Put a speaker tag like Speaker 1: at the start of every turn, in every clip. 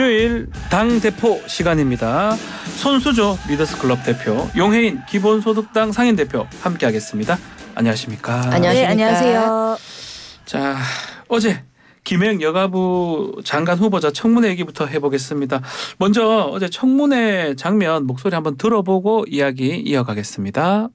Speaker 1: 금요일 당대포 시간입니다. 손수조 리더스 클럽 대표, 용혜인 기본소득당 상임 대표 함께하겠습니다. 안녕하십니까? 안녕하십니까? 네, 안녕하세요. 자, 어제 김행 여가부 장관 후보자 청문회 얘기부터 해보겠습니다. 먼저 어제 청문회 장면 목소리 한번 들어보고 이야기 이어가겠습니다.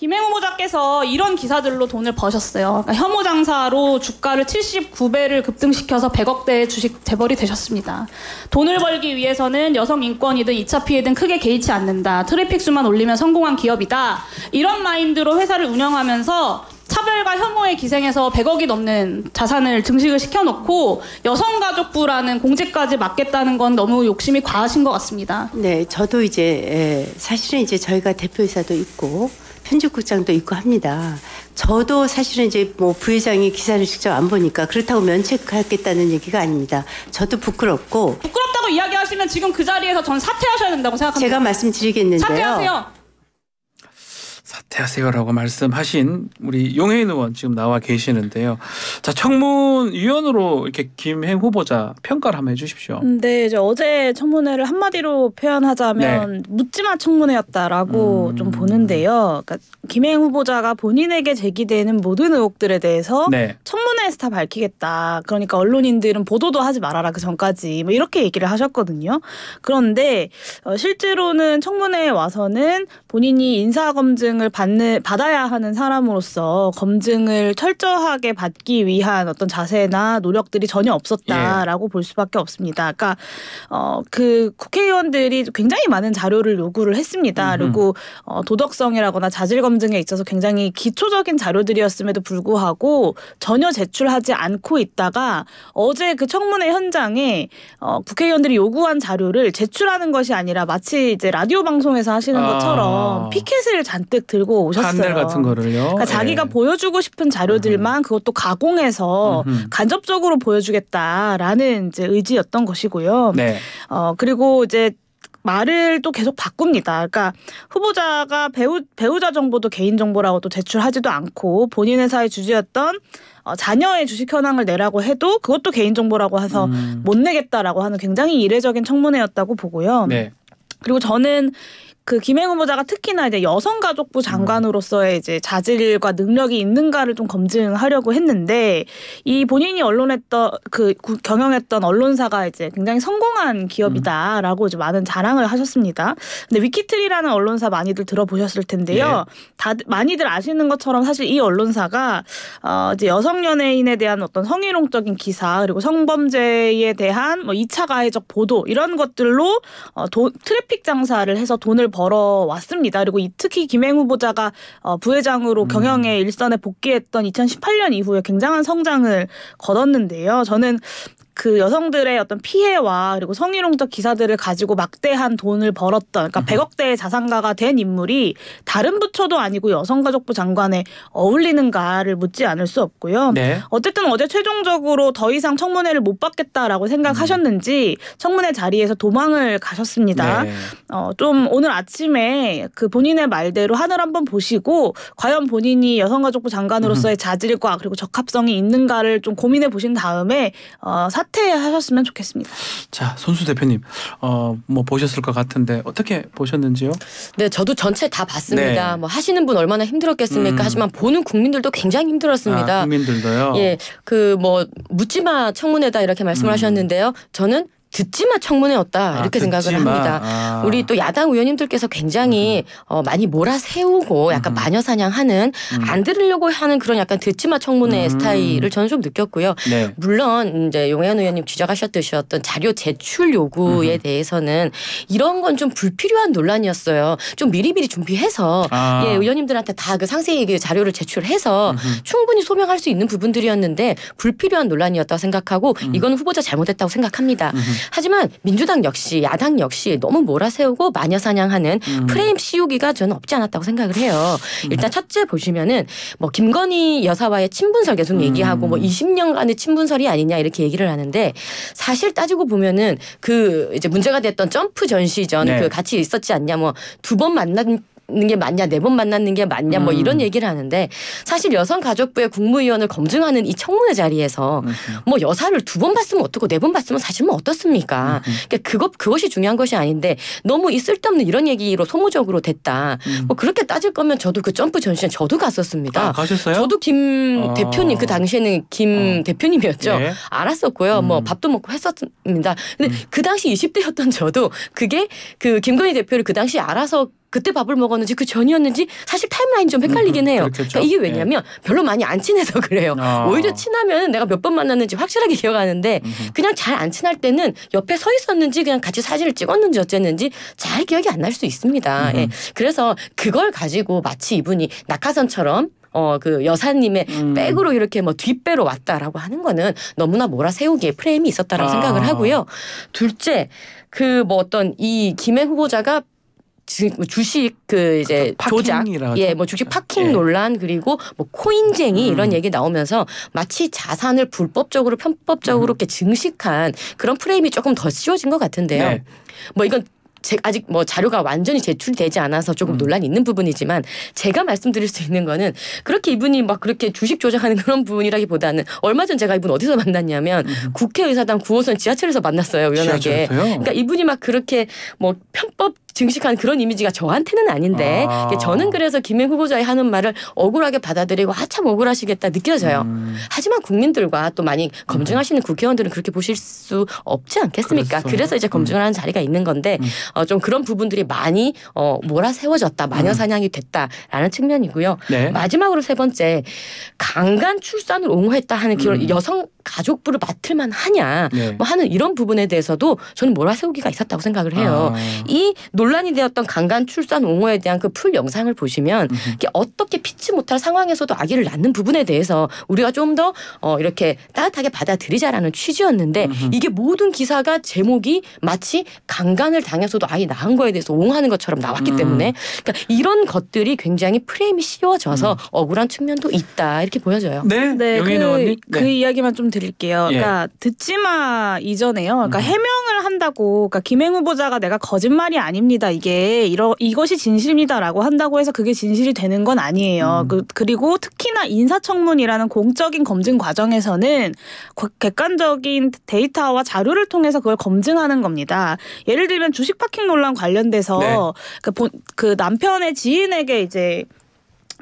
Speaker 2: 김해 후보자께서 이런 기사들로 돈을 버셨어요. 그러니까 혐오 장사로 주가를 79배를 급등시켜서 100억대의 주식 재벌이 되셨습니다. 돈을 벌기 위해서는 여성 인권이든 2차 피해든 크게 개의치 않는다. 트래픽 수만 올리면 성공한 기업이다. 이런 마인드로 회사를 운영하면서 차별과 혐오에 기생해서 100억이 넘는 자산을 증식을 시켜놓고 여성가족부라는 공직까지 맡겠다는 건 너무 욕심이 과하신 것 같습니다. 네, 저도 이제 예, 사실은 이제 저희가 대표이사도 있고 편집국장도 있고
Speaker 1: 합니다. 저도 사실은 이제 뭐 부회장이 기사를 직접 안 보니까 그렇다고 면책하겠다는 얘기가 아닙니다. 저도 부끄럽고
Speaker 2: 부끄럽다고 이야기하시면 지금 그 자리에서 전 사퇴하셔야 된다고 생각합니다. 제가 말씀드리겠는데요. 사퇴하세요.
Speaker 1: 대하세요라고 말씀하신 우리 용해인 의원 지금 나와 계시는데요. 자 청문위원으로 이렇게 김행 후보자 평가를 한번 해주십시오.
Speaker 2: 음, 네, 이제 어제 청문회를 한마디로 표현하자면 네. 묻지마 청문회였다라고 음... 좀 보는데요. 그러니까 김행 후보자가 본인에게 제기되는 모든 의혹들에 대해서 네. 청문회에서 다 밝히겠다. 그러니까 언론인들은 보도도 하지 말아라 그 전까지 뭐 이렇게 얘기를 하셨거든요. 그런데 어, 실제로는 청문회에 와서는 본인이 인사 검증을 받는 받아야 하는 사람으로서 검증을 철저하게 받기 위한 어떤 자세나 노력들이 전혀 없었다라고 예. 볼 수밖에 없습니다. 그러니까 어, 그 국회의원들이 굉장히 많은 자료를 요구를 했습니다. 음흠. 그리고 어, 도덕성이라거나 자질 검증에 있어서 굉장히 기초적인 자료들이었음에도 불구하고 전혀 제출하지 않고 있다가 어제 그 청문회 현장에 어, 국회의원들이 요구한 자료를 제출하는 것이 아니라 마치 이제 라디오 방송에서 하시는 아. 것처럼 피켓을 잔뜩 들고 들고 오셨어요. 판넬 같은 거를요. 그러니까 자기가 네. 보여주고 싶은 자료들만 음. 그것도 가공해서 음흠. 간접적으로 보여주겠다라는 이제 의지였던 것이고요. 네. 어 그리고 이제 말을 또 계속 바꿉니다. 그러니까 후보자가 배우 배우자 정보도 개인 정보라고 또 제출하지도 않고 본인 회사의 주주였던 어, 자녀의 주식 현황을 내라고 해도 그것도 개인 정보라고 해서 음. 못 내겠다라고 하는 굉장히 이례적인 청문회였다고 보고요. 네. 그리고 저는 그 김행 후보자가 특히나 이제 여성가족부 장관으로서의 이제 자질과 능력이 있는가를 좀 검증하려고 했는데 이 본인이 언론했던 그 경영했던 언론사가 이제 굉장히 성공한 기업이다라고 이제 많은 자랑을 하셨습니다. 근데 위키트리라는 언론사 많이들 들어보셨을 텐데요. 예. 다 많이들 아시는 것처럼 사실 이 언론사가 어 이제 여성 연예인에 대한 어떤 성희롱적인 기사 그리고 성범죄에 대한 뭐 2차 가해적 보도 이런 것들로 어 도, 트래픽 장사를 해서 돈을 버 걸어왔습니다. 그리고 이, 특히 김행 후보자가 어, 부회장으로 음. 경영의 일선에 복귀했던 2018년 이후에 굉장한 성장을 거뒀는데요. 저는 그 여성들의 어떤 피해와 그리고 성희롱적 기사들을 가지고 막대한 돈을 벌었던 그러니까 100억대의 자산가가 된 인물이 다른 부처도 아니고 여성가족부 장관에 어울리는가를 묻지 않을 수 없고요. 네. 어쨌든 어제 최종적으로 더 이상 청문회를 못 받겠다라고 생각하셨는지 음. 청문회 자리에서 도망을 가셨습니다. 네. 어, 좀 오늘 아침에 그 본인의 말대로 하늘 한번 보시고 과연 본인이 여성가족부 장관으로서의 자질과 그리고 적합성이 있는가를 좀 고민해 보신 다음에
Speaker 3: 어, 사 사퇴하셨으면 좋겠습니다.
Speaker 1: 자, 손수 대표님, 어, 뭐 보셨을 것 같은데 어떻게 보셨는지요?
Speaker 3: 네, 저도 전체 다 봤습니다. 네. 뭐 하시는 분 얼마나 힘들었겠습니까? 음. 하지만 보는 국민들도 굉장히 힘들었습니다. 아, 국민들도요? 예, 그 뭐 묻지마 청문회다 이렇게 말씀을 음. 하셨는데요. 저는 듣지마 청문회였다 아, 이렇게 생각을 합니다. 아. 우리 또 야당 의원님들께서 굉장히 음. 어, 많이 몰아세우고 약간 마녀사냥하는 음. 음. 안 들으려고 하는 그런 약간 듣지마 청문회 음. 스타일을 저는 좀 느꼈고요. 네. 물론 이제 용현 의원님 지적하셨듯이 어떤 자료 제출 요구에 대해서는 이런 건 좀 불필요한 논란이었어요. 좀 미리미리 준비해서 아. 예, 의원님들한테 다 그 상세히 그 자료를 제출해서 충분히 소명할 수 있는 부분들이었는데 불필요한 논란이었다고 생각하고 이건 후보자 잘못했다고 생각합니다. 하지만 민주당 역시 야당 역시 너무 몰아세우고 마녀사냥하는 음. 프레임 씌우기가 저는 없지 않았다고 생각을 해요. 음. 일단 첫째 보시면은 뭐 김건희 여사와의 친분설 계속 얘기하고 뭐 20년간의 음. 친분설이 아니냐 이렇게 얘기를 하는데 사실 따지고 보면은 그 이제 문제가 됐던 점프 전시전 네. 그 같이 있었지 않냐 뭐 두 번 만난 게 맞냐 네 번 만났는 게 맞냐 뭐 이런 음. 얘기를 하는데 사실 여성가족부의 국무위원을 검증하는 이 청문회 자리에서 뭐 여사를 두 번 봤으면 어떻고 네 번 봤으면 사실 뭐 어떻습니까? 그러니까 그것 그것이 중요한 것이 아닌데 너무 이 쓸데없는 이런 얘기로 소모적으로 됐다. 음. 뭐 그렇게 따질 거면 저도 그 점프 전시회 저도 갔었습니다. 아, 가셨어요? 저도 김 어. 대표님 그 당시에는 김 어. 대표님이었죠. 네. 알았었고요. 뭐 음. 밥도 먹고 했었습니다. 근데 그 당시 20대였던 저도 그게 그 김건희 대표를 그 당시 알아서 그때 밥을 먹었는지 그 전이었는지 사실 타임라인 좀 헷갈리긴 음, 해요. 그렇죠, 그렇죠. 그러니까 이게 왜냐면 예. 별로 많이 안 친해서 그래요. 아. 오히려 친하면 내가 몇 번 만났는지 확실하게 기억하는데 음흠. 그냥 잘 안 친할 때는 옆에 서 있었는지 그냥 같이 사진을 찍었는지 어쨌는지 잘 기억이 안 날 수 있습니다. 예. 그래서 그걸 가지고 마치 이분이 낙하산처럼 어 그 여사님의 음. 백으로 이렇게 뭐 뒷배로 왔다라고 하는 거는 너무나 몰아세우기에 프레임이 있었다라고 아. 생각을 하고요. 둘째 그 뭐 어떤 이 김해 후보자가 뭐 주식 그 이제 그러니까 그 조작, 예, 뭐 주식 예. 파킹 예. 논란 그리고 뭐 코인쟁이 음. 이런 얘기 나오면서 마치 자산을 불법적으로 편법적으로 음. 이렇게 증식한 그런 프레임이 조금 더 씌워진 것 같은데요. 네. 뭐 이건 제 아직 뭐 자료가 완전히 제출되지 않아서 조금 음. 논란이 있는 부분이지만 제가 말씀드릴 수 있는 거는 그렇게 이분이 막 그렇게 주식 조작하는 그런 부분이라기보다는 얼마 전 제가 이분 어디서 만났냐면 음. 국회의사당 9호선 지하철에서 만났어요 우연하게. 지하철에서요? 그러니까 이분이 막 그렇게 뭐 편법 증식한 그런 이미지가 저한테는 아닌데 아. 저는 그래서 김행 후보자의 하는 말을 억울하게 받아들이고 아참 억울하시겠다 느껴져요. 음. 하지만 국민들과 또 많이 검증하시는 음. 국회의원들은 그렇게 보실 수 없지 않겠습니까? 그랬어 그래서 이제 검증을 하는 자리가 있는 건데 음. 어, 좀 그런 부분들이 많이 어, 몰아세워졌다 마녀 사냥이 음. 됐다라는 측면이고요. 네. 마지막으로 세 번째 강간 출산을 옹호했다 하는 그런 음. 여성 가족부를 맡을만 하냐 네. 뭐 하는 이런 부분에 대해서도 저는 몰아세우기가 있었다고 생각을 해요. 아. 이 논란이 되었던 강간 출산 옹호에 대한 그 풀 영상을 보시면 어떻게 피치 못할 상황에서도 아기를 낳는 부분에 대해서 우리가 좀 더 어, 이렇게 따뜻하게 받아들이자라는 취지였는데 음흠. 이게 모든 기사가 제목이 마치 강간을 당해서도 아이 낳은 거에 대해서 옹호하는 것처럼 나왔기 음. 때문에 그러니까 이런 것들이 굉장히 프레임이 씌워져서 음. 억울한 측면도 있다 이렇게 보여져요. 네, 네, 그, 그, 네. 이야기만 좀
Speaker 2: 드릴게요. 예. 그러니까 듣지마 이전에요. 그러니까 음. 해명을 한다고 그러니까 김행 후보자가 내가 거짓말이 아닙니다. 이게 이러 이것이 진실입니다라고 한다고 해서 그게 진실이 되는 건 아니에요. 음. 그, 그리고 특히나 인사청문이라는 공적인 검증 과정에서는 객관적인 데이터와 자료를 통해서 그걸 검증하는 겁니다. 예를 들면 주식 파킹 논란 관련돼서 네. 그, 그 남편의 지인에게 이제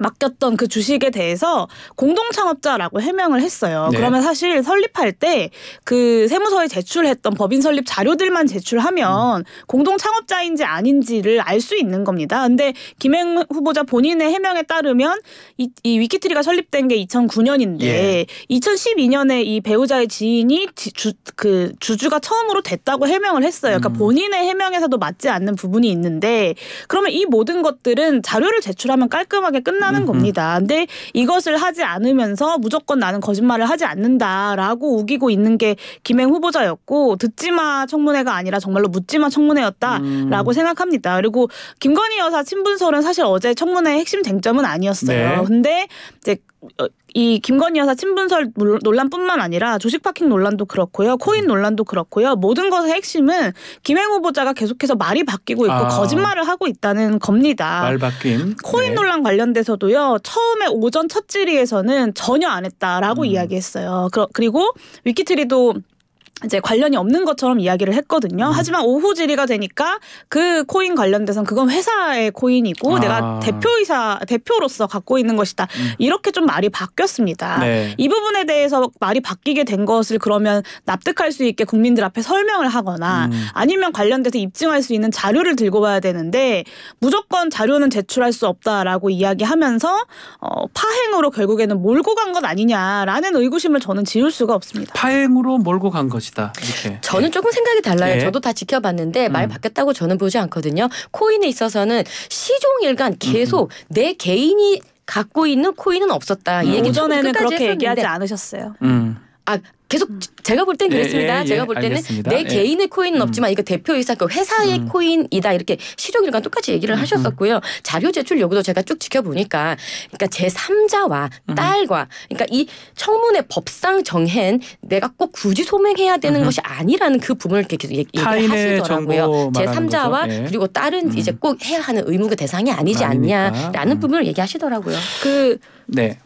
Speaker 2: 맡겼던 그 주식에 대해서 공동창업자라고 해명을 했어요. 네. 그러면 사실 설립할 때 그 세무서에 제출했던 법인 설립 자료들만 제출하면 음. 공동창업자인지 아닌지를 알 수 있는 겁니다. 근데 김행 후보자 본인의 해명에 따르면 이, 이 위키트리가 설립된 게 2009년인데 예. 2012년에 이 배우자의 지인이 지, 주, 그 주주가 처음으로 됐다고 해명을 했어요. 그러니까 음. 본인의 해명에서도 맞지 않는 부분이 있는데 그러면 이 모든 것들은 자료를 제출하면 깔끔하게 끝나 한다는 겁니다. 근데 이것을 하지 않으면서 무조건 나는 거짓말을 하지 않는다라고 우기고 있는 게 김행 후보자였고 듣지마 청문회가 아니라 정말로 묻지마 청문회였다라고 음. 생각합니다. 그리고 김건희 여사 친분설은 사실 어제 청문회 의 핵심 쟁점은 아니었어요. 네. 근데 이제 어, 이 김건희 여사 친분설 논란뿐만 아니라 조식 파킹 논란도 그렇고요. 코인 음. 논란도 그렇고요. 모든 것의 핵심은 김행 후보자가 계속해서 말이 바뀌고 있고 아. 거짓말을 하고 있다는 겁니다. 말
Speaker 1: 바뀜. 코인 네.
Speaker 2: 논란 관련돼서도요. 처음에 오전 첫 질의에서는 전혀 안 했다라고 음. 이야기했어요. 그리고 위키트리도 이제 관련이 없는 것처럼 이야기를 했거든요. 음. 하지만 오후 질의가 되니까 그 코인 관련돼선 그건 회사의 코인이고 아. 내가 대표이사 대표로서 갖고 있는 것이다. 음. 이렇게 좀 말이 바뀌었습니다. 네. 이 부분에 대해서 말이 바뀌게 된 것을 그러면 납득할 수 있게 국민들 앞에 설명을 하거나 음. 아니면 관련돼서 입증할 수 있는 자료를 들고 와야 되는데 무조건 자료는 제출할 수 없다라고 이야기하면서 어, 파행으로 결국에는 몰고 간 것 아니냐라는 의구심을 저는 지울 수가 없습니다. 파행으로
Speaker 3: 몰고 간것
Speaker 2: 것이다. 이렇게.
Speaker 3: 저는 예. 조금 생각이 달라요. 예. 저도 다 지켜봤는데 말 음. 바뀌었다고 저는 보지 않거든요. 코인에 있어서는 시종일관 계속 음. 음. 내 개인이 갖고 있는 코인은 없었다. 이 얘기 오전에는 그렇게 했었는데. 얘기하지 않으셨어요. 음. 아, 계속 음. 제가 볼땐 예, 그랬습니다. 예, 예, 제가 볼 때는 알겠습니다. 내 예. 개인의 코인은 음. 없지만 이거 대표이사 그 회사의 음. 코인이다 이렇게 실용일관 똑같이 얘기를 음. 하셨었고요. 음. 자료 제출 여부도 제가 쭉 지켜보니까 그러니까 제 3자와 딸과 그러니까 이 청문회 법상 정 h 내가 꼭 굳이 소명해야 되는 것이 아니라는 그 부분을 이렇게 계속 얘기를 하시더라고요. 제 3자와 예. 그리고 딸은 이제 꼭 해야 하는 의무가 대상이 아니지 아닙니까? 않냐라는 부분을 얘기하시더라고요. 그
Speaker 1: 네.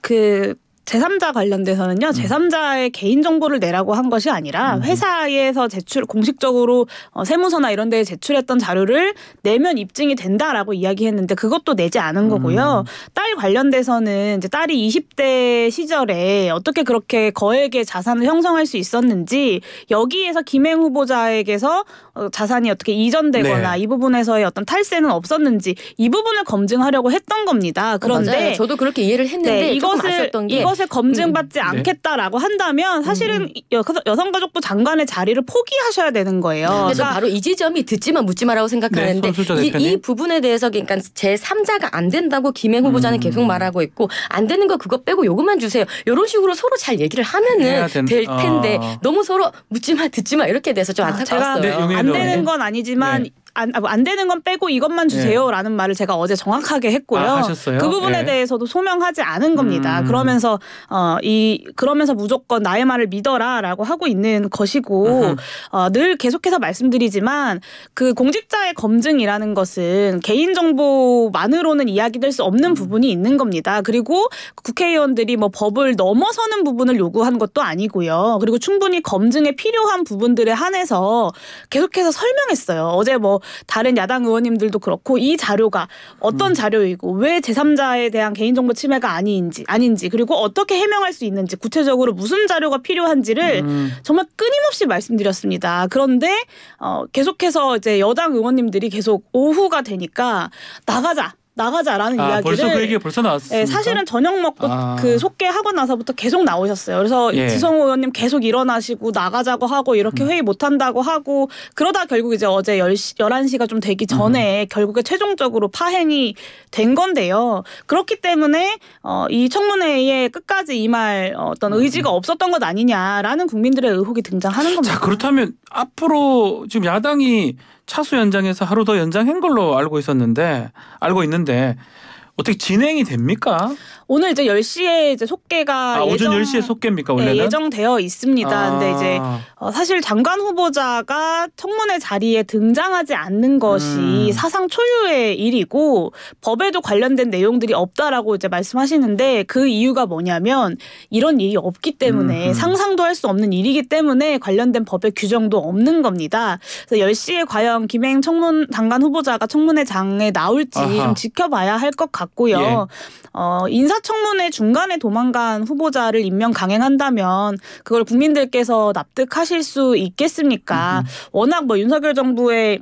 Speaker 2: 그 제3자 관련돼서는요. 음. 제3자의 개인 정보를 내라고 한 것이 아니라 음. 회사에서 제출 공식적으로 어, 세무서나 이런 데에 제출했던 자료를 내면 입증이 된다라고 이야기했는데 그것도 내지 않은 거고요. 음. 딸 관련돼서는 이제 딸이 20대 시절에 어떻게 그렇게 거액의 자산을 형성할 수 있었는지 여기에서 김행 후보자에게서 어, 자산이 어떻게 이전되거나 네. 이 부분에서의 어떤 탈세는 없었는지 이 부분을 검증하려고 했던 겁니다. 어, 그런데 어, 저도 그렇게 이해를 했는데 네, 이것을 이것 것을 검증받지 음, 음. 네. 않겠다라고 한다면 사실은 음, 음. 여, 그
Speaker 3: 여성가족부 장관의 자리를 포기하셔야 되는 거예요. 네. 그래서 그러니까 바로 이 지점이 듣지만 묻지마라고 생각하는데 네, 이, 이, 부분에 대해서 그러니까 제 3자가 안 된다고 김행 후보자는 계속 말하고 있고 안 되는 거 그거 빼고 요것만 주세요. 이런 식으로 서로 잘 얘기를 하면은 될 텐데 어. 너무 서로 묻지마 듣지마 이렇게 돼서 좀 아, 안타까웠어요. 아, 안 되는 건 아니지만 네. 안, 아, 뭐
Speaker 2: 안 되는 건 빼고 이것만 네. 주세요라는 예. 말을 제가 어제 정확하게 했고요. 아, 그 부분에 예. 대해서도 소명하지 않은 겁니다. 음. 그러면서 어, 이 그러면서 무조건 나의 말을 믿어라라고 하고 있는 것이고 어, 늘 계속해서 말씀드리지만 그 공직자의 검증이라는 것은 개인 정보만으로는 이야기될 수 없는 음. 부분이 있는 겁니다. 그리고 국회의원들이 뭐 법을 넘어서는 부분을 요구한 것도 아니고요. 그리고 충분히 검증에 필요한 부분들에 한해서 계속해서 설명했어요. 어제 뭐 다른 야당 의원님들도 그렇고 이 자료가 어떤 음. 자료이고 왜 제3자에 대한 개인정보 침해가 아닌지 아닌지 그리고 어떻게 해명할 수 있는지 구체적으로 무슨 자료가 필요한지를 음. 정말 끊임없이 말씀드렸습니다. 그런데 어, 계속해서 이제 여당 의원님들이 계속 오후가 되니까 나가자. 나가자라는 아, 이야기를 그 벌써 그 얘기 벌써 나왔어요. 예, 사실은 저녁 먹고 아. 그속개 하고 나서부터 계속 나오셨어요. 그래서 예. 지성호 의원님 계속 일어나시고 나가자고 하고 이렇게 음. 회의 못 한다고 하고 그러다 결국 이제 어제 10시 11시가 좀 되기 전에 음. 결국에 최종적으로 파행이 된 건데요. 그렇기 때문에 어, 이 청문회에 끝까지 임할 어떤 음. 의지가 없었던 것 아니냐라는 국민들의 의혹이 등장하는 겁니다.
Speaker 1: 자, 그렇다면 앞으로 지금 야당이 차수 연장해서 하루 더 연장한 걸로 알고 있었는데 알고 있는데 어떻게 진행이 됩니까?
Speaker 2: 오늘 이제 10시에 이제 속개가 아, 오전 예정, 10시에
Speaker 1: 속계입니까 원래는? 네,
Speaker 2: 예정되어 있습니다. 아. 근데 이제 아. 어, 사실 장관 후보자가 청문회 자리에 등장하지 않는 것이 음. 사상 초유의 일이고 법에도 관련된 내용들이 없다라고 이제 말씀하시는데 그 이유가 뭐냐면 이런 일이 없기 때문에 음. 음. 상상도 할 수 없는 일이기 때문에 관련된 법의 규정도 없는 겁니다. 그래서 10시에 과연 김행 청문 장관 후보자가 청문회장에 나올지 아하. 좀 지켜봐야 할 것 같고 같고요. 예. 어, 인사청문회 중간에 도망간 후보자를 임명 강행한다면 그걸 국민들께서 납득하실 수 있겠습니까? 음. 워낙 뭐 윤석열 정부의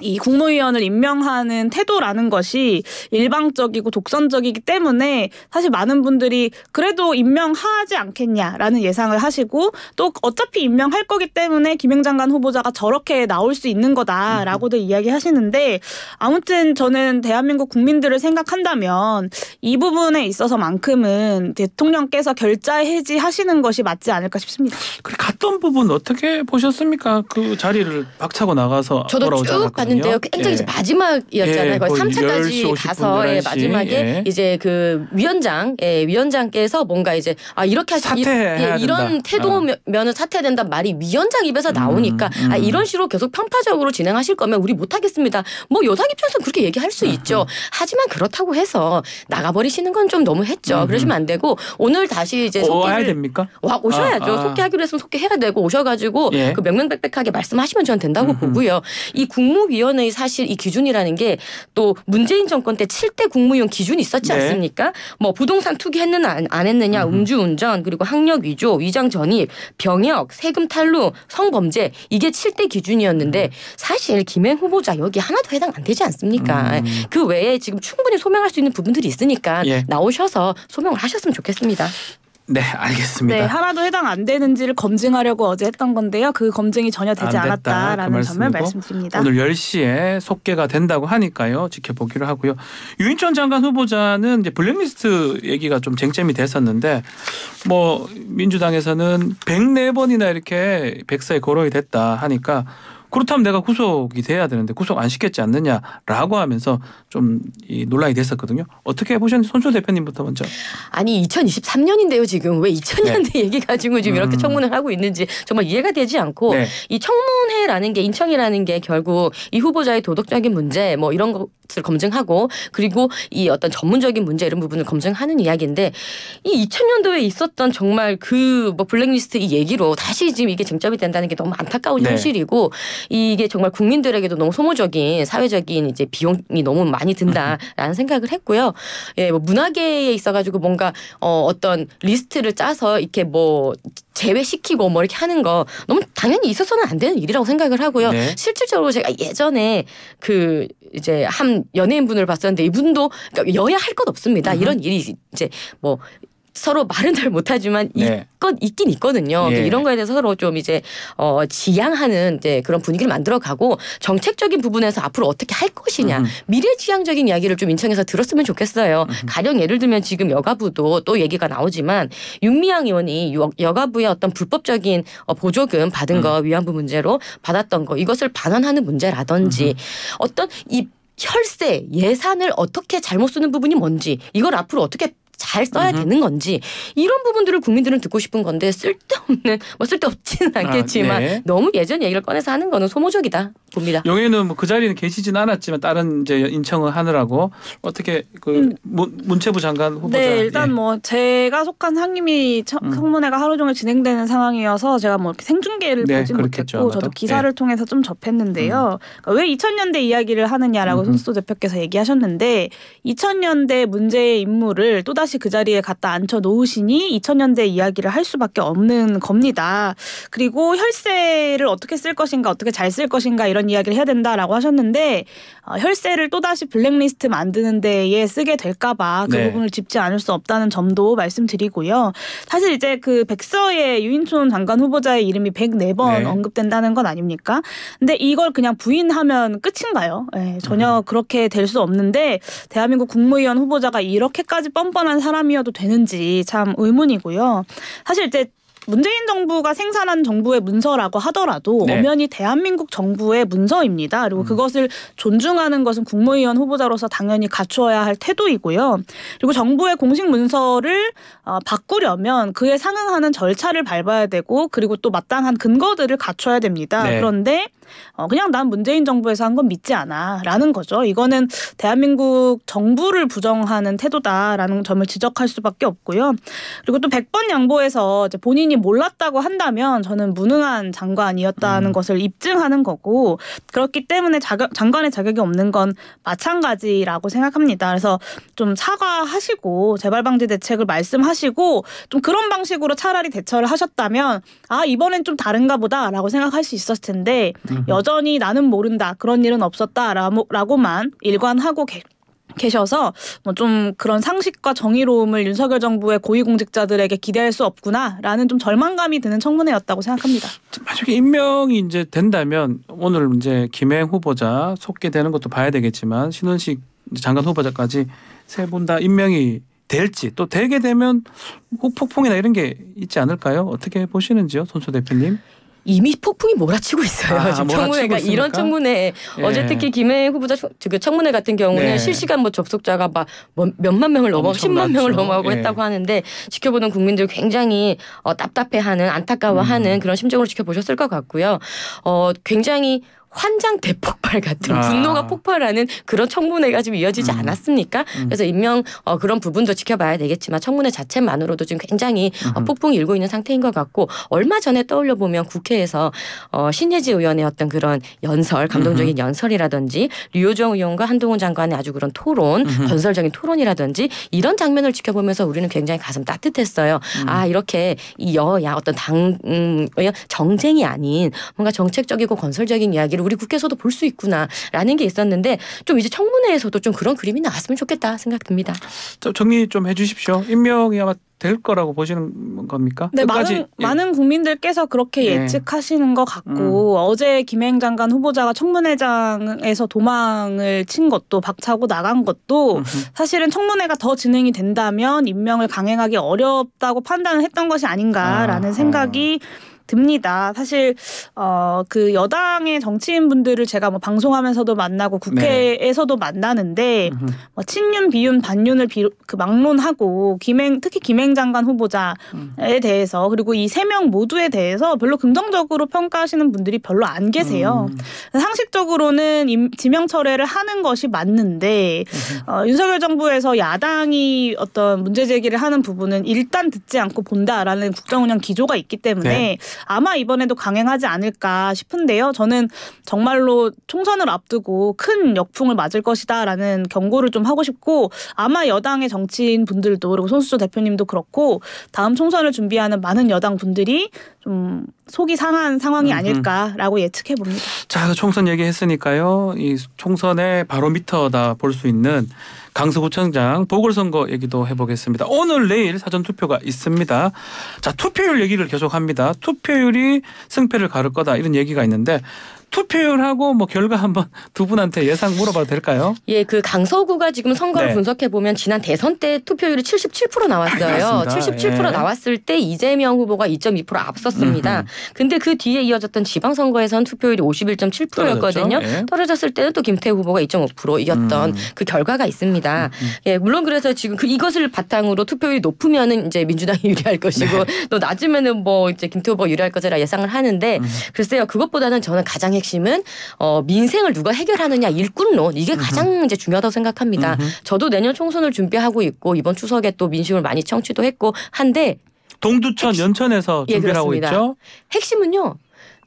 Speaker 2: 이 국무위원을 임명하는 태도라는 것이 일방적이고 독선적이기 때문에 사실 많은 분들이 그래도 임명하지 않겠냐라는 예상을 하시고 또 어차피 임명할 거기 때문에 김영장관 후보자가 저렇게 나올 수 있는 거다라고들 이야기하시는데 아무튼 저는 대한민국 국민들을 생각한다면 이 부분에 있어서만큼은 대통령께서 결자 해지하시는 것이 맞지 않을까 싶습니다. 그리
Speaker 1: 갔던 부분 어떻게 보셨습니까? 그 자리를 박차고 나가서 저도 돌아 갔는데요. 그
Speaker 3: 굉장히 예. 이제 마지막이었잖아요. 예, 거의 3차까지 가서 1 예, 마지막에 예. 이제 그 위원장, 예, 위원장께서 뭔가 이제 아 이렇게 하시 예, 이런 태도면은 어. 사퇴된다 말이 위원장 입에서 음, 나오니까 아, 음, 음. 아 이런 식으로 계속 편파적으로 진행하실 거면 우리 못 하겠습니다. 뭐 여당 입장에서 그렇게 얘기할 수 있죠. 음, 음. 하지만 그렇다고 해서 나가 버리시는 건 좀 너무했죠. 음. 그러시면 안 되고 오늘 다시 이제 어, 속해야 됩니까? 와 오셔야죠. 아, 아. 속해하기로 했으면 속해해야 되고 오셔가지고 예. 그 명명백백하게 말씀하시면 저는 된다고 보고요. 이 국무위 국무위원의 사실 이 기준이라는 게 또 문재인 정권 때 7대 국무위원 기준이 있었지 네. 않습니까? 뭐 부동산 투기했느냐 안, 했느냐, 음. 음주운전, 그리고 학력 위조, 위장 전입, 병역, 세금 탈루, 성범죄 이게 7대 기준이었는데 음. 사실 김행 후보자 여기 하나도 해당 안 되지 않습니까? 음. 그 외에 지금 충분히 소명할 수 있는 부분들이 있으니까 예. 나오셔서 소명을 하셨으면 좋겠습니다.
Speaker 1: 네, 알겠습니다. 네,
Speaker 3: 하나도 해당 안 되는지를 검증하려고
Speaker 2: 어제 했던 건데요. 그 검증이 전혀 되지 않았다라는 그 점을 말씀드립니다. 오늘
Speaker 1: 10시에 속개가 된다고 하니까요. 지켜보기로 하고요. 유인천 장관 후보자는 이제 블랙리스트 얘기가 좀 쟁점이 됐었는데 뭐 민주당에서는 104번이나 이렇게 백사에 거론이 됐다 하니까 그렇다면 내가 구속이 돼야 되는데 구속 안 시켰지 않느냐라고 하면서 좀이 논란이 됐었거든요. 어떻게 보셨는지 손수 대표님부터 먼저.
Speaker 3: 아니 2023년인데요 지금 왜 2000년대 네. 얘기 가지고 지금 이렇게 음. 청문을 하고 있는지 정말 이해가 되지 않고 네. 이 청문회라는 게 인청이라는 게 결국 이 후보자의 도덕적인 문제 뭐 이런 것을 검증하고 그리고 이 어떤 전문적인 문제 이런 부분을 검증하는 이야기인데 이 2000년도에 있었던 정말 그 뭐 블랙리스트 이 얘기로 다시 지금 이게 쟁점이 된다는 게 너무 안타까운 네. 현실이고 이게 정말 국민들에게도 너무 소모적인 사회적인 이제 비용이 너무 많이 든다라는 음. 생각을 했고요. 예, 뭐 문화계에 있어가지고 뭔가 어, 어떤 리스트를 짜서 이렇게 뭐 제외시키고 뭐 이렇게 하는 거 너무 당연히 있어서는 안 되는 일이라고 생각을 하고요. 네. 실질적으로 제가 예전에 그 이제 한 연예인분을 봤었는데 이분도 그러니까 여야 할 것 없습니다. 이런 일이 이제 뭐 서로 말은 잘 못하지만 네. 있건 있긴 있거든요. 예. 이런 거에 대해서 서로 좀 이제 어 지향하는 이제 그런 분위기를 만들어가고 정책적인 부분에서 앞으로 어떻게 할 것이냐 음. 미래지향적인 이야기를 좀 인천에서 들었으면 좋겠어요. 음. 가령 예를 들면 지금 여가부도 또 얘기가 나오지만 윤미향 의원이 여가부의 어떤 불법적인 어, 보조금 받은 음. 거 위안부 문제로 받았던 거 이것을 반환하는 문제라든지 어떤 이 혈세 예산을 어떻게 잘못 쓰는 부분이 뭔지 이걸 앞으로 어떻게 잘 써야 음흠. 되는 건지 이런 부분들을 국민들은 듣고 싶은 건데 쓸데없는 뭐 쓸데없지는 아, 않겠지만 아, 네. 너무 예전 얘기를 꺼내서 하는 거는 소모적이다
Speaker 1: 봅니다. 용해는 뭐그 자리는 계시진 않았지만 다른 이제 인청을 하느라고 어떻게 그 음. 문체부 장관 후보자 네 예. 일단
Speaker 2: 예. 뭐 제가 속한 상임위 음. 청문회가 음. 하루 종일 진행되는 상황이어서 제가 뭐 생중계를 네, 보진 못했고 아마도. 저도 기사를 네. 통해서 좀 접했는데요. 음. 그러니까 왜 2000년대 이야기를 하냐라고 느손수 대표께서 얘기하셨는데 2000년대 문제의 인물을 또다시 다시그 자리에 갖다 앉혀 놓으시니 2000년대 이야기를 할 수밖에 없는 겁니다. 그리고 혈세를 어떻게 쓸 것인가 어떻게 잘 쓸 것인가 이런 이야기를 해야 된다라고 하셨는데 어, 혈세를 또다시 블랙리스트 만드는 데에 쓰게 될까 봐그 네. 부분을 짚지 않을 수 없다는 점도 말씀드리고요. 사실 이제 그백서의 유인촌 장관 후보자의 이름이 104번 네. 언급된다는 건 아닙니까? 근데 이걸 그냥 부인하면 끝인가요? 네, 예, 전혀 음. 그렇게 될 수 없는데 대한민국 국무위원 후보자가 이렇게까지 뻔뻔한 만한 사람이어도 되는지 참 의문이고요. 사실 이제 문재인 정부가 생산한 정부의 문서라고 하더라도 네. 엄연히 대한민국 정부의 문서입니다. 그리고 음. 그것을 존중하는 것은 국무위원 후보자로서 당연히 갖추어야 할 태도이고요. 그리고 정부의 공식 문서를 어, 바꾸려면 그에 상응하는 절차를 밟아야 되고 그리고 또 마땅한 근거들을 갖춰야 됩니다. 네. 그런데 어, 그냥 난 문재인 정부에서 한 건 믿지 않아라는 거죠. 이거는 대한민국 정부를 부정하는 태도다라는 점을 지적할 수밖에 없고요. 그리고 또 100번 양보해서 본인이 몰랐다고 한다면 저는 무능한 장관이었다는 음. 것을 입증하는 거고 그렇기 때문에 자격, 장관의 자격이 없는 건 마찬가지라고 생각합니다. 그래서 좀 사과하시고 재발 방지 대책을 말씀하시고 좀 그런 방식으로 차라리 대처를 하셨다면 아 이번엔 좀 다른가 보다라고 생각할 수 있었을 텐데 음. 여전히 나는 모른다 그런 일은 없었다라고만 일관하고 계, 계셔서 뭐 좀 그런 상식과 정의로움을 윤석열 정부의 고위공직자들에게 기대할 수 없구나라는 좀 절망감이 드는 청문회였다고 생각합니다.
Speaker 1: 만약에 임명이 이제 된다면 오늘 이제 김행 후보자 속게 되는 것도 봐야 되겠지만 신원식 장관 후보자까지 세 분 다 임명이 될지 또 되게 되면 뭐 폭풍이나 이런 게 있지 않을까요? 어떻게 보시는지요, 손수 대표님?
Speaker 3: 이미 폭풍이 몰아치고 있어요. 아, 지금 청문회가 이런 청문회 예. 어제 특히 김해 후보자 그 청문회 같은 경우는 네. 실시간 뭐 접속자가 막 뭐 몇만 명을 넘어 10만 명을 넘어가고 예. 했다고 하는데 지켜보는 국민들 굉장히 어, 답답해하는 안타까워하는 음. 그런 심정으로 지켜보셨을 것 같고요. 어, 굉장히 환장 대폭발 같은 아. 분노가 폭발하는 그런 청문회가 지금 이어지지 음. 않았습니까? 음. 그래서 임명 어, 그런 부분도 지켜봐야 되겠지만 청문회 자체만으로도 지금 굉장히 어, 음. 폭풍이 일고 있는 상태인 것 같고 얼마 전에 떠올려 보면 국회에서 어, 신예지 의원의 어떤 그런 연설 감동적인 음 연설이라든지 류호정 의원과 한동훈 장관의 아주 그런 토론 음 건설적인 토론이라든지 이런 장면을 지켜보면서 우리는 굉장히 가슴 따뜻했어요. 음. 아 이렇게 이 여야 어떤 당 음, 정쟁이 아닌 뭔가 정책적이고 건설적인 이야기를 우리 국회에서도 볼 수 있구나라는 게 있었는데 좀 이제 청문회에서도 좀 그런 그림이 나왔으면 좋겠다 생각됩니다.
Speaker 1: 좀 정리 좀 해주십시오. 임명이 아마 될 거라고 보시는 겁니까? 네, 끝까지. 많은, 예.
Speaker 3: 많은 국민들께서 그렇게 네.
Speaker 2: 예측하시는 것 같고 음. 어제 김행 장관 후보자가 청문회장에서 도망을 친 것도 박차고 나간 것도 음흠. 사실은 청문회가 더 진행이 된다면 임명을 강행하기 어렵다고 판단을 했던 것이 아닌가라는 아. 어. 생각이 아. 듭니다. 사실 어, 그 여당의 정치인분들을 제가 뭐 방송하면서도 만나고 네. 국회에서도 네. 만나는데 뭐 친윤 비윤 반윤을 비, 그 막론하고 김행 특히 김행 장관 후보자에 음. 대해서 그리고 이 세 명 모두에 대해서 별로 긍정적으로 평가하시는 분들이 별로 안 계세요. 음. 상식적으로는 임, 지명 철회를 하는 것이 맞는데 어, 윤석열 정부에서 야당이 어떤 문제 제기를 하는 부분은 일단 듣지 않고 본다라는 국정운영 기조가 있기 때문에 네. 아마 이번에도 강행하지 않을까 싶은데요. 저는 정말로 총선을 앞두고 큰 역풍을 맞을 것이다라는 경고를 좀 하고 싶고 아마 여당의 정치인 분들도 그리고 손수조 대표님도 그렇고 다음 총선을 준비하는 많은 여당 분들이 좀 속이 상한 상황이 아닐까라고 예측해 봅니다.
Speaker 1: 자, 그 총선 얘기했으니까요. 이 총선의 바로미터다 볼 수 있는 강서구청장 보궐선거 얘기도 해보겠습니다. 오늘 내일 사전 투표가 있습니다. 자 투표율 얘기를 계속합니다. 투표율이 승패를 가를 거다 이런 얘기가 있는데 투표율하고 뭐 결과 한번 두 분한테 예상 물어봐도 될까요?
Speaker 3: 예, 그 강서구가 지금 선거를 네. 분석해 보면 지난 대선 때 투표율이 77% 나왔어요. 77% 아, 예. 나왔을 때 이재명 후보가 2.2% 앞섰습니다. 음흠. 음. 근데 그 뒤에 이어졌던 지방선거에선 투표율이 51.7%였거든요. 예. 떨어졌을 때는 또 김태우 후보가 2.5% 이겼던 음. 그 결과가 있습니다. 음, 음, 음. 예, 물론 그래서 지금 그 이것을 바탕으로 투표율이 높으면은 이제 민주당이 유리할 것이고 네. 또 낮으면은 뭐 이제 김태우 후보가 유리할 것이라 예상을 하는데 음. 글쎄요 그것보다는 저는 가장 핵심은 어, 민생을 누가 해결하느냐 일꾼론 이게 가장 이제 중요하다고 생각합니다. 저도 내년 총선을 준비하고 있고 이번 추석에 또 민심을 많이 청취도 했고 한데 동두천 핵심.
Speaker 1: 연천에서
Speaker 3: 준비하고 예, 있죠. 핵심은요.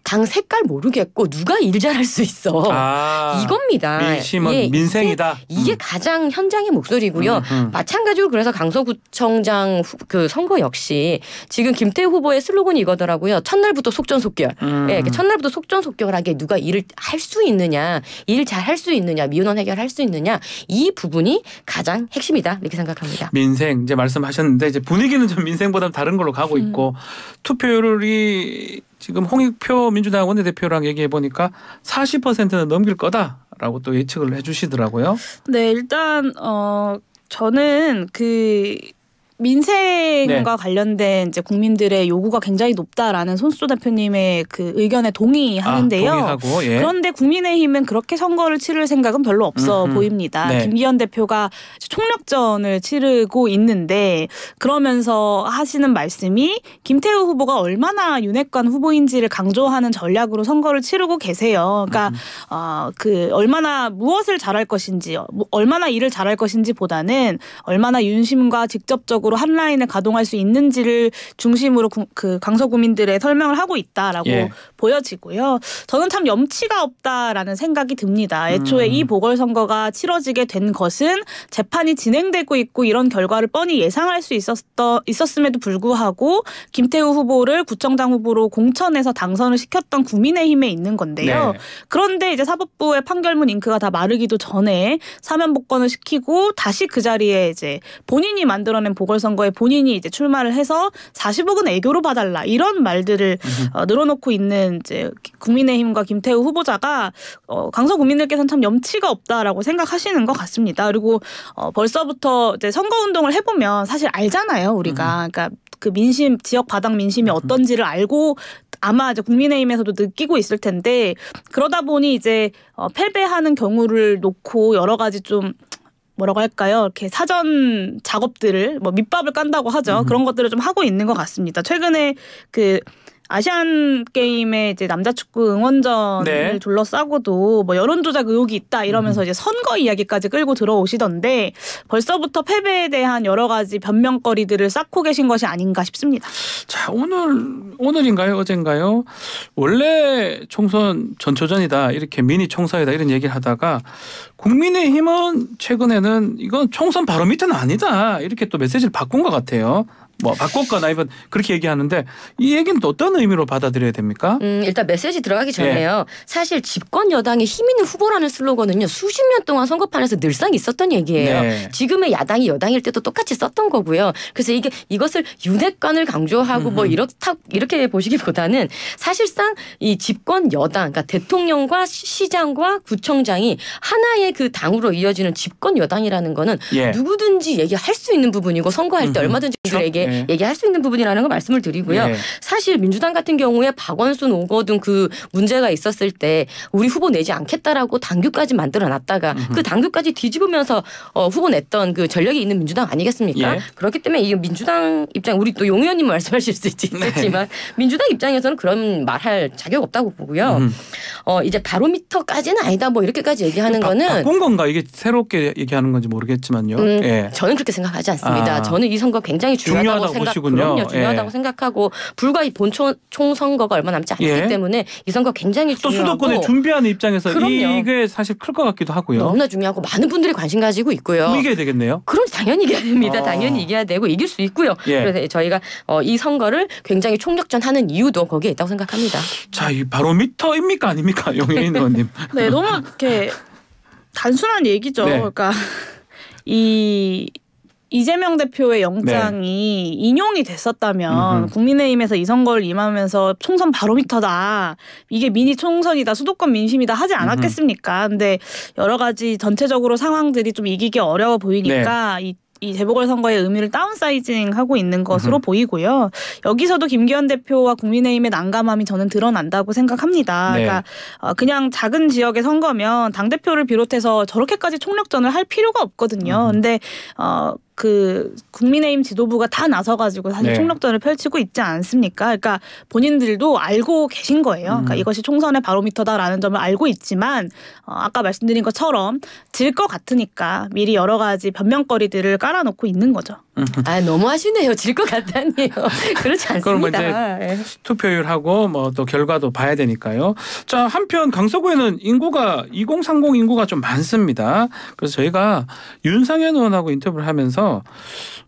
Speaker 3: 당 색깔 모르겠고 누가 일 잘할 수 있어 아, 이겁니다. 민심은 예, 민생이다. 이게 음. 가장 현장의 목소리고요. 음, 음. 마찬가지로 그래서 강서구청장 후, 그 선거 역시 지금 김태 후보의 슬로건이 이거더라고요. 첫날부터 속전속결. 음. 예, 첫날부터 속전속결하게 누가 일을 할 수 있느냐, 일 잘할 수 있느냐, 미운원 해결할 수 있느냐 이 부분이 가장 핵심이다 이렇게 생각합니다.
Speaker 1: 민생 이제 말씀하셨는데 이제 분위기는 좀 민생보다 다른 걸로 가고 음. 있고 투표율이 지금 홍익표 민주당 원내대표랑 얘기해 보니까 40%는 넘길 거다라고 또 예측을
Speaker 2: 해주시더라고요. 네, 일단 어 저는 그 민생과 네. 관련된 이제 국민들의 요구가 굉장히 높다라는 손수조 대표님의 그 의견에 동의하는데요. 아, 동의하고, 예. 그런데 국민의힘은 그렇게 선거를 치를 생각은 별로 없어 음흠. 보입니다. 네. 김기현 대표가 총력전을 치르고 있는데 그러면서 하시는 말씀이 김태우 후보가 얼마나 윤핵관 후보인지를 강조하는 전략으로 선거를 치르고 계세요. 그러니까 어, 그 얼마나 무엇을 잘할 것인지, 뭐 얼마나 일을 잘할 것인지보다는 얼마나 윤심과 직접적으로 지속으로한 라인을 가동할 수 있는지를 중심으로 구, 그 강서구민들의 설명을 하고 있다라고 예. 보여지고요. 저는 참 염치가 없다라는 생각이 듭니다. 애초에 음. 이 보궐선거가 치러지게 된 것은 재판이 진행되고 있고 이런 결과를 뻔히 예상할 수 있었던 있었음에도 불구하고 김태우 후보를 구청장 후보로 공천해서 당선을 시켰던 국민의힘에 있는 건데요. 네. 그런데 이제 사법부의 판결문 잉크가 다 마르기도 전에 사면 복권을 시키고 다시 그 자리에 이제 본인이 만들어낸 보궐 선거에 본인이 이제 출마를 해서 40억은 애교로 봐달라 이런 말들을 어, 늘어놓고 있는 이제 국민의힘과 김태우 후보자가 어, 강서 국민들께서는 참 염치가 없다라고 생각하시는 것 같습니다. 그리고 어, 벌써부터 이제 선거운동을 해보면 사실 알잖아요 우리가 음. 그러니까 그 민심 지역 바닥 민심이 어떤지를 알고 아마 이제 국민의힘에서도 느끼고 있을 텐데 그러다 보니 이제 어, 패배하는 경우를 놓고 여러 가지 좀 뭐라고 할까요? 이렇게 사전 작업들을 뭐 밑밥을 깐다고 하죠. 음. 그런 것들을 좀 하고 있는 것 같습니다. 최근에 그 아시안 게임에 이제 남자 축구 응원전을 네. 둘러싸고도 뭐 여론 조작 의혹이 있다 이러면서 음. 이제 선거 이야기까지 끌고 들어오시던데 벌써부터 패배에 대한 여러 가지 변명거리들을 쌓고 계신 것이 아닌가 싶습니다. 자
Speaker 1: 오늘 오늘인가요 어젠가요 원래 총선 전초전이다 이렇게 미니 총사이다 이런 얘기를 하다가 국민의힘은 최근에는 이건 총선 바로 밑은 아니다 이렇게 또 메시지를 바꾼 것 같아요. 뭐 바꿨거나 이번 그렇게 얘기하는데 이 얘기는 또 어떤 의미로 받아들여야 됩니까?
Speaker 3: 음, 일단 메시지 들어가기 전에요. 예. 사실 집권 여당의 힘 있는 후보라는 슬로건은요 수십 년 동안 선거판에서 늘상 있었던 얘기예요. 네. 지금의 야당이 여당일 때도 똑같이 썼던 거고요. 그래서 이게 이것을 윤핵관을 강조하고 음뭐 이렇다 이렇게 보시기보다는 사실상 이 집권 여당, 그러니까 대통령과 시장과 구청장이 하나의 그 당으로 이어지는 집권 여당이라는 거는 예. 누구든지 얘기할 수 있는 부분이고 선거할 때음 얼마든지 그들에게 예. 얘기할 수 있는 부분이라는 걸 말씀을 드리고요. 네. 사실 민주당 같은 경우에 박원순 오거든 그 문제가 있었을 때 우리 후보 내지 않겠다라고 당규까지 만들어놨다가 그 당규까지 뒤집으면서 어, 후보 냈던 그 전력이 있는 민주당 아니겠습니까? 예. 그렇기 때문에 이 민주당 입장 우리 또 용 의원님 말씀하실 수 네. 있겠지만 민주당 입장에서는 그런 말 할 자격 없다고 보고요. 음. 어, 이제 바로미터까지는 아니다 뭐 이렇게까지 얘기하는 바, 거는 바꾼
Speaker 1: 건가 이게 새롭게 얘기하는 건지 모르겠지만요. 음, 예. 저는
Speaker 3: 그렇게 생각하지 않습니다. 아. 저는 이 선거 굉장히 중요하다고 중요하다고 생각, 보시군요. 그럼요, 예. 중요하다고 예. 생각하고 불과 이 본총 선거가 얼마 남지 않기 예. 때문에 이 선거 굉장히 또 중요하고 또 수도권에
Speaker 1: 준비하는 입장에서 그럼요. 이게 사실 클 것 같기도 하고요. 너무나
Speaker 3: 중요하고 많은 분들이 관심 가지고
Speaker 1: 있고요. 이겨야 되겠네요.
Speaker 3: 그럼 당연히 이겨야 됩니다. 아. 당연히 이겨야 되고 이길 수 있고요. 예. 그래서 저희가 어, 이 선거를 굉장히 총력전하는 이유도 거기에 있다고 생각합니다.
Speaker 1: 자, 이 바로 미터입니까 아닙니까, 용인 의원님?
Speaker 3: 네, 너무 이렇게
Speaker 2: 단순한 얘기죠. 네. 그러니까 이 이재명 대표의 네. 영장이 네. 인용이 됐었다면 음흠. 국민의힘에서 이 선거를 임하면서 총선 바로미터다. 이게 미니 총선이다. 수도권 민심이다 하지 않았겠습니까? 음흠. 근데 여러 가지 전체적으로 상황들이 좀 이기기 어려워 보이니까 네. 이이 재보궐선거의 의미를 다운사이징하고 있는 것으로 으 보이고요. 여기서도 김기현 대표와 국민의힘의 난감함이 저는 드러난다고 생각합니다. 네. 그러니까 어, 그냥 작은 지역의 선거면 당 대표를 비롯해서 저렇게까지 총력전을 할 필요가 없거든요. 음. 근데 어그 국민의힘 지도부가 다 나서가지고 사실 네. 총력전을 펼치고 있지 않습니까? 그러니까 본인들도 알고 계신 거예요. 그러니까 음. 이것이 총선의 바로미터다라는 점을 알고 있지만 어, 아까 말씀드린 것처럼 질 것 같으니까 미리 여러 가지 변명거리들을 깔아놓고 있는 거죠.
Speaker 3: 아 너무 하시네요질 것 같다니요. 그렇지 않습니다. 그럼 이제 예.
Speaker 1: 투표율하고 뭐 또 결과도 봐야 되니까요. 자 한편 강서구에는 인구가 2030 인구가 좀 많습니다. 그래서 저희가 윤상현 의원하고 인터뷰를 하면서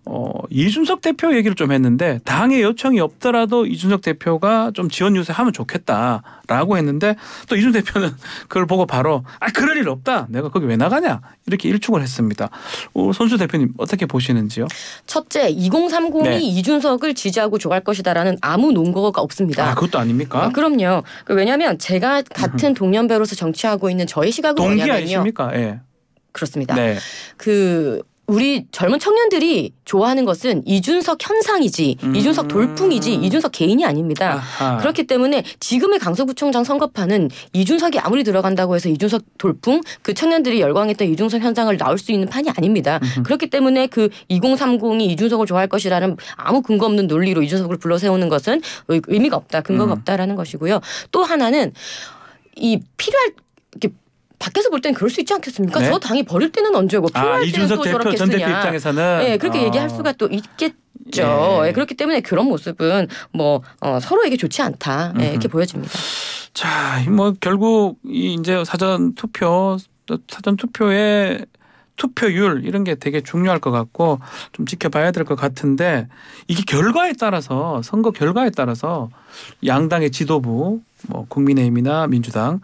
Speaker 1: 어, 이준석 대표 얘기를 좀 했는데 당의 요청이 없더라도 이준석 대표가 좀 지원 유세하면 좋겠다라고 했는데 또이준 대표는 그걸 보고 바로 아 그럴 일 없다 내가 거기 왜
Speaker 3: 나가냐 이렇게 일축을 했습니다. 오, 어, 선수 대표님 어떻게 보시는지요? 첫째 2030이 네. 이준석을 지지하고 좋아할 것이다라는 아무 논거가 없습니다. 아 그것도 아닙니까? 아, 그럼요. 그 왜냐하면 제가 같은 음. 동년배로서 정치하고 있는 저희 시각은 동기 뭐냐면요. 아니십니까? 예. 그렇습니다. 네. 그 우리 젊은 청년들이 좋아하는 것은 이준석 현상이지 음. 이준석 돌풍이지 이준석 개인이 아닙니다. 아하. 그렇기 때문에 지금의 강서구청장 선거판은 이준석이 아무리 들어간다고 해서 이준석 돌풍 그 청년들이 열광했던 이준석 현상을 나올 수 있는 판이 아닙니다. 음 그렇기 때문에 그 2030이 이준석을 좋아할 것이라는 아무 근거 없는 논리로 이준석을 불러세우는 것은 의미가 없다, 근거가 음. 없다라는 것이고요. 또 하나는 이 필요할 이렇게 밖에서 볼 땐 그럴 수 있지 않겠습니까? 네? 저 당이 버릴 때는 언제고 필요할 아, 때는 또 저렇게 전 대표 입장에서는 네, 그렇게 어. 얘기할 수가 또 있겠. 죠 예. 예. 그렇기 때문에 그런 모습은 뭐 어, 서로에게 좋지 않다 예, 이렇게 보여집니다.
Speaker 1: 자, 뭐 결국 이 이제 사전 투표 사전 투표에 투표율 이런 게 되게 중요할 것 같고 좀 지켜봐야 될 것 같은데 이게 결과에 따라서 선거 결과에 따라서 양당의 지도부 뭐 국민의힘이나 민주당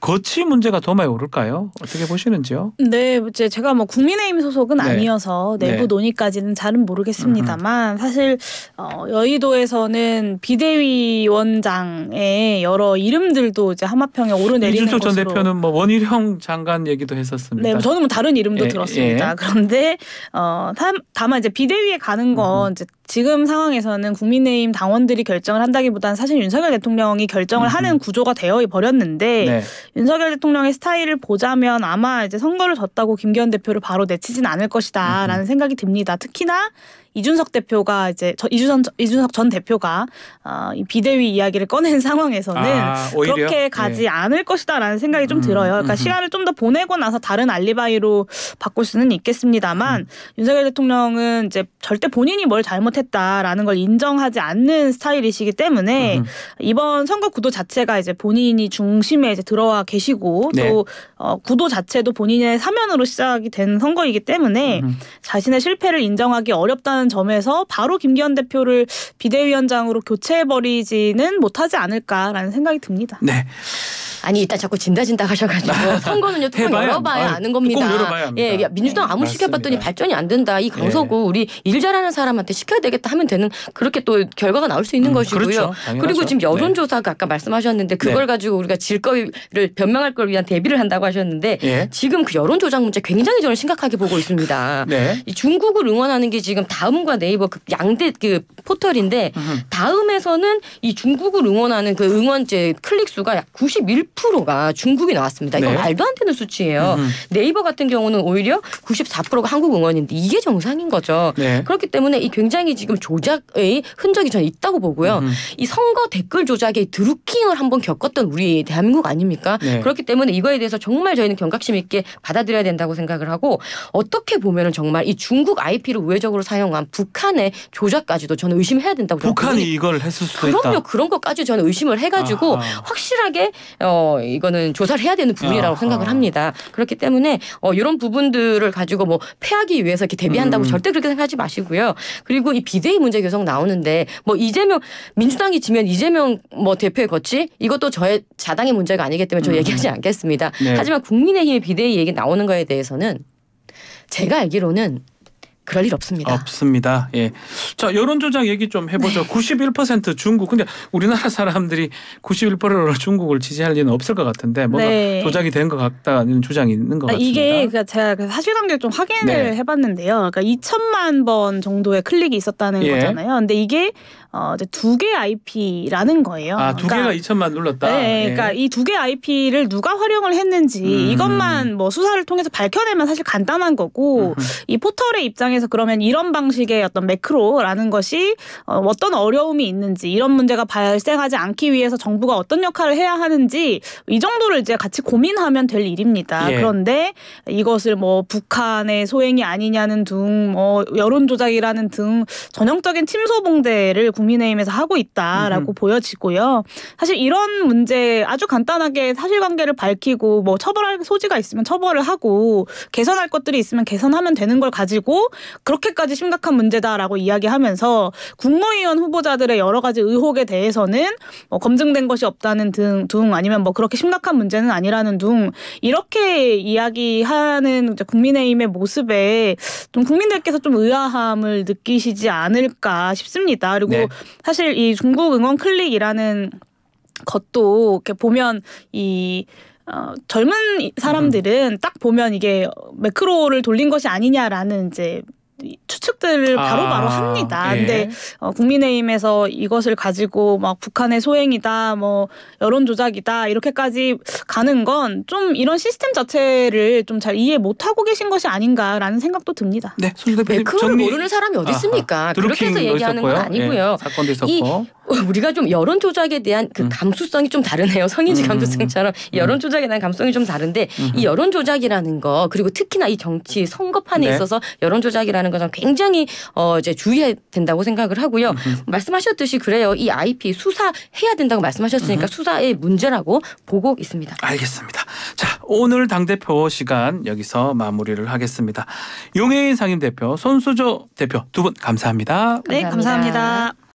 Speaker 1: 거치 문제가 더 많이 오를까요? 어떻게 보시는지요?
Speaker 2: 네, 이제 제가 뭐 국민의힘 소속은 네. 아니어서 내부 네. 논의까지는 잘은 모르겠습니다만 사실 어, 여의도에서는 비대위원장의 여러 이름들도 이제 하마평에 오르내리는 이준석 전 대표는
Speaker 1: 뭐 원희룡 장관 얘기도 했었습니다. 네, 저는 뭐 다른 이름도 예, 들었습니다. 예.
Speaker 2: 그런데 어, 다만 이제 비대위에 가는 건 이제 지금 상황에서는 국민의힘 당원들이 결정을 한다기보다는 사실 윤석열 대통령이 결정을 음흠. 하는 구조가 되어 버렸는데 네. 윤석열 대통령의 스타일을 보자면 아마 이제 선거를 졌다고 김기현 대표를 바로 내치진 않을 것이다라는 생각이 듭니다. 특히나 이준석 대표가 이제 저, 이준선, 이준석 전 대표가 어, 이 비대위 이야기를 꺼낸 상황에서는 아, 그렇게 가지 네. 않을 것이다라는 생각이 좀 음, 들어요. 그러니까 음, 시간을 좀 더 보내고 나서 다른 알리바이로 바꿀 수는 있겠습니다만 음. 윤석열 대통령은 이제 절대 본인이 뭘 잘못했다라는 걸 인정하지 않는 스타일이시기 때문에 음. 이번 선거 구도 자체가 이제 본인이 중심에 이제 들어와 계시고 네. 또 어, 구도 자체도 본인의 사면으로 시작이 된 선거이기 때문에 자신의 실패를 인정하기 어렵다는 있다는 점에서 바로 김기현 대표를 비대위원장으로 교체해버리지는 못하지 않을까라는 생각이
Speaker 3: 듭니다. 네. 아니 일단 자꾸 진다 진다 하셔가지고 선거는요 뚜껑 열어봐야 아, 아는 겁니다. 뚜 열어봐야 합니다. 예, 예 민주당 아무 네, 시켜봤더니 발전이 안 된다. 이 예. 강서구 예. 우리 일 잘하는 사람한테 시켜야 되겠다 하면 되는 그렇게 또 결과가 나올 수 있는 음, 것이고요. 그렇죠. 그리고 지금 여론조사가 네. 아까 말씀하셨는데 그걸 네. 가지고 우리가 질 거를 변명할 걸 위한 대비를 한다고 하셨는데 예. 지금 그 여론조작 문제 굉장히 저는 심각하게 보고 있습니다. 네. 이 중국을 응원하는 게 지금 다음과 네이버 그 양대 그 포털인데 음흠. 다음에서는 이 중국을 응원하는 그 응원제 클릭 수가 약 91. 92%가 중국이 나왔습니다. 이거 네. 말도 안 되는 수치예요. 음 네이버 같은 경우는 오히려 94%가 한국 응원인데 이게 정상인 거죠. 네. 그렇기 때문에 이 굉장히 지금 조작의 흔적이 저는 있다고 보고요. 음이 선거 댓글 조작의 드루킹을 한번 겪었던 우리 대한민국 아닙니까? 네. 그렇기 때문에 이거에 대해서 정말 저희는 경각심 있게 받아들여야 된다고 생각을 하고 어떻게 보면은 정말 이 중국 IP를 우회적으로 사용한 북한의 조작까지도 저는 의심해야 된다고 북한이 이걸
Speaker 1: 했을 수도 그럼요, 있다. 그럼요. 그런
Speaker 3: 것까지 저는 의심을 해가지고 확실하게 어, 이거는 조사를 해야 되는 부분이라고 아, 생각을 아. 합니다. 그렇기 때문에 어 이런 부분들을 가지고 뭐 패하기 위해서 이렇게 대비한다고 음. 절대 그렇게 생각하지 마시고요. 그리고 이 비대위 문제 계속 나오는데 뭐 이재명 민주당이 지면 이재명 뭐 대표의 거치 이것도 저의 자당의 문제가 아니기 때문에 저 음. 얘기하지 않겠습니다. 네. 하지만 국민의힘 비대위 얘기 나오는 거에 대해서는 제가 알기로는 그럴 일 없습니다.
Speaker 1: 없습니다. 예. 자, 여론조작 얘기 좀 해보죠. 네. 91% 중국. 근데 우리나라 사람들이 91%로 중국을 지지할 리는 없을 것 같은데 뭔가 네. 조작이 된 것 같다는 주장이 있는 것 아, 같습니다.
Speaker 2: 이게 그러니까 제가 그 사실관계좀 확인을 네. 해봤는데요. 그러니까 2천만 번 정도의 클릭이 있었다는 예. 거잖아요. 근데 이게 어, 이제 두개 IP라는 거예요. 아, 두 그러니까, 개가
Speaker 1: 2천만 눌렀다. 네, 네. 그러니까
Speaker 2: 이 두 개 IP를 누가 활용을 했는지 음. 이것만 뭐 수사를 통해서 밝혀내면 사실 간단한 거고 음이 포털의 입장에서 그러면 이런 방식의 어떤 매크로라는 것이 어, 어떤 어려움이 있는지 이런 문제가 발생하지 않기 위해서 정부가 어떤 역할을 해야 하는지 이 정도를 이제 같이 고민하면 될 일입니다. 예. 그런데 이것을 뭐 북한의 소행이 아니냐는 등 뭐 여론 조작이라는 등 전형적인 침소봉대를 국민의힘에서 하고 있다라고 음흠. 보여지고요. 사실 이런 문제 아주 간단하게 사실관계를 밝히고 뭐 처벌할 소지가 있으면 처벌을 하고 개선할 것들이 있으면 개선하면 되는 걸 가지고 그렇게까지 심각한 문제다라고 이야기하면서 국무위원 후보자들의 여러 가지 의혹에 대해서는 뭐 검증된 것이 없다는 등, 등 아니면 뭐 그렇게 심각한 문제는 아니라는 둥 이렇게 이야기하는 국민의힘의 모습에 좀 국민들께서 좀 의아함을 느끼시지 않을까 싶습니다. 그리고 네. 사실 이 중국 응원 클릭이라는 것도 이렇게 보면 이 어, 젊은 사람들은 음. 딱 보면 이게 매크로를 돌린 것이 아니냐라는 이제 추측들을 아, 바로바로 아, 바로 합니다. 예. 근데 어, 국민의힘에서 이것을 가지고 막 북한의 소행이다, 뭐 여론 조작이다 이렇게까지 가는 건 좀 이런 시스템 자체를 좀 잘 이해 못
Speaker 3: 하고 계신 것이 아닌가라는 생각도 듭니다. 네, 손 대표님 네, 그걸 정리... 모르는 사람이 어디 있습니까? 그렇게 해서 얘기하는 건 아니고요. 예, 사건도 있었고. 이 우리가 좀 여론 조작에 대한 그 음. 감수성이 좀 다르네요. 성인지 음. 감수성처럼 음. 여론 조작에 대한 감수성이 좀 다른데 이 여론 조작이라는 거 그리고 특히나 이 정치 선거판에 네. 있어서 여론 조작이라는 것은 굉장히 어 이제 주의해야 된다고 생각을 하고요. 말씀하셨듯이 그래요. 이 IP 수사해야 된다고 말씀하셨으니까 수사의 문제라고 보고 있습니다.
Speaker 1: 알겠습니다. 자, 오늘 당대표 시간 여기서 마무리를 하겠습니다. 용해인 상임대표, 손수조 대표 두 분 감사합니다.
Speaker 2: 네, 감사합니다. 감사합니다.